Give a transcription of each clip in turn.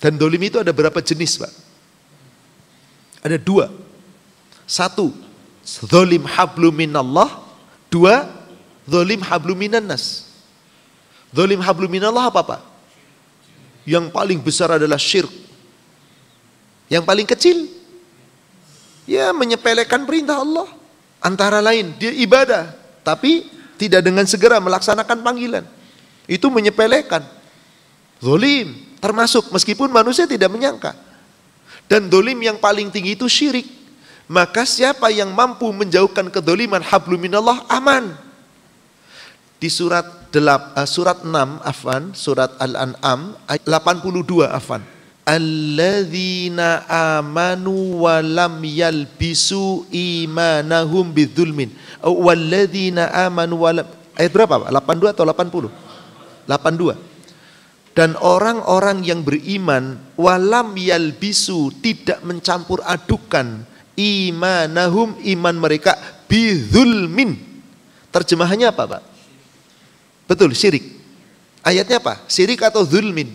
Dan dolim itu ada berapa jenis Pak? Ada dua. Satu, dolim hablu minallah. Dua, dolim hablu minannas. Dolim hablu minallah apa Pak? Yang paling besar adalah syirk. Yang paling kecil, ya menyepelekan perintah Allah. Antara lain, dia ibadah. Tapi tidak dengan segera melaksanakan panggilan. Itu menyepelekan. Zolim termasuk meskipun manusia tidak menyangka. Dan dolim yang paling tinggi itu syirik. Maka siapa yang mampu menjauhkan kedoliman hablu minallah aman. Di surat delap, uh, surat 6 afan, surat Al-An'am 82 afan. Alladzina amanu wa lam yalbisu imanahum bidzulmin. Walladzina amanu wa lam Ayat berapa? 82 atau 80? 82 dan orang-orang yang beriman walam yalbisu tidak mencampur adukan imanahum iman mereka bidhulmin terjemahannya apa Pak? betul syirik ayatnya apa? syirik atau zulmin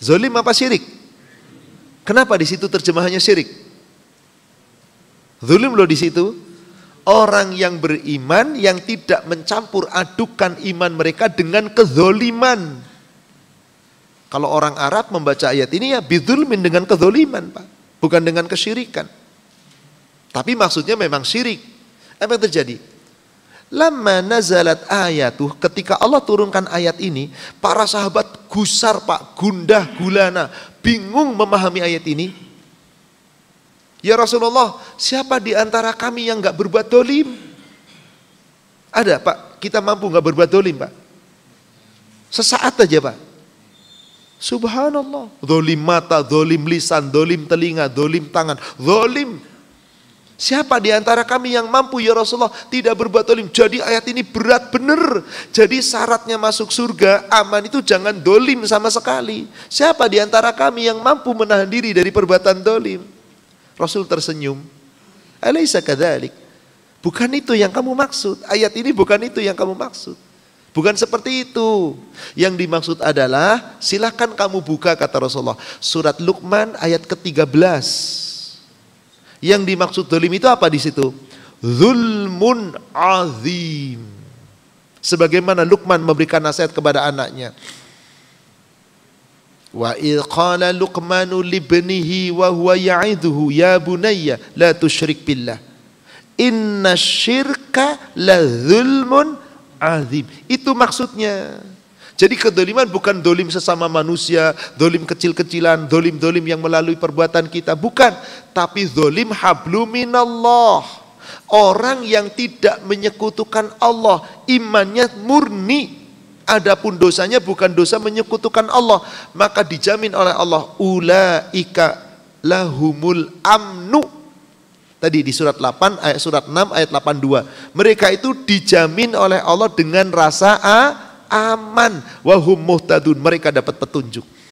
zulim apa syirik? kenapa di situ terjemahannya syirik? zulim loh di situ orang yang beriman yang tidak mencampur adukan iman mereka dengan kezoliman kalau orang Arab membaca ayat ini ya bidulmin dengan kezoliman Pak. Bukan dengan kesyirikan. Tapi maksudnya memang syirik. Apa yang terjadi? Lama nazalat ayat tuh. ketika Allah turunkan ayat ini, para sahabat gusar Pak, gundah gulana, bingung memahami ayat ini. Ya Rasulullah, siapa di antara kami yang nggak berbuat dolim? Ada Pak, kita mampu nggak berbuat dolim Pak? Sesaat aja Pak. Subhanallah. Dolim mata, dolim lisan, dolim telinga, dolim tangan, dolim. Siapa di antara kami yang mampu ya Rasulullah tidak berbuat dolim? Jadi ayat ini berat bener. Jadi syaratnya masuk surga aman itu jangan dolim sama sekali. Siapa di antara kami yang mampu menahan diri dari perbuatan dolim? Rasul tersenyum. Alaysa kadalik. Bukan itu yang kamu maksud. Ayat ini bukan itu yang kamu maksud. Bukan seperti itu. Yang dimaksud adalah silahkan kamu buka kata Rasulullah. Surat Luqman ayat ke-13. Yang dimaksud dolim itu apa di situ? Zulmun azim. Sebagaimana Luqman memberikan nasihat kepada anaknya. Wa ilqala qala Luqmanu libnihi wa huwa ya'iduhu ya bunayya la tusyrik billah. Inna syirka la zulmun azim. Itu maksudnya. Jadi kedoliman bukan dolim sesama manusia, dolim kecil-kecilan, dolim-dolim yang melalui perbuatan kita. Bukan. Tapi dolim minallah. Orang yang tidak menyekutukan Allah, imannya murni. Adapun dosanya bukan dosa menyekutukan Allah. Maka dijamin oleh Allah, ulaika lahumul amnu Tadi di surat 8 ayat surat 6 ayat 82. Mereka itu dijamin oleh Allah dengan rasa ah, aman. Wahum muhtadun. Mereka dapat petunjuk.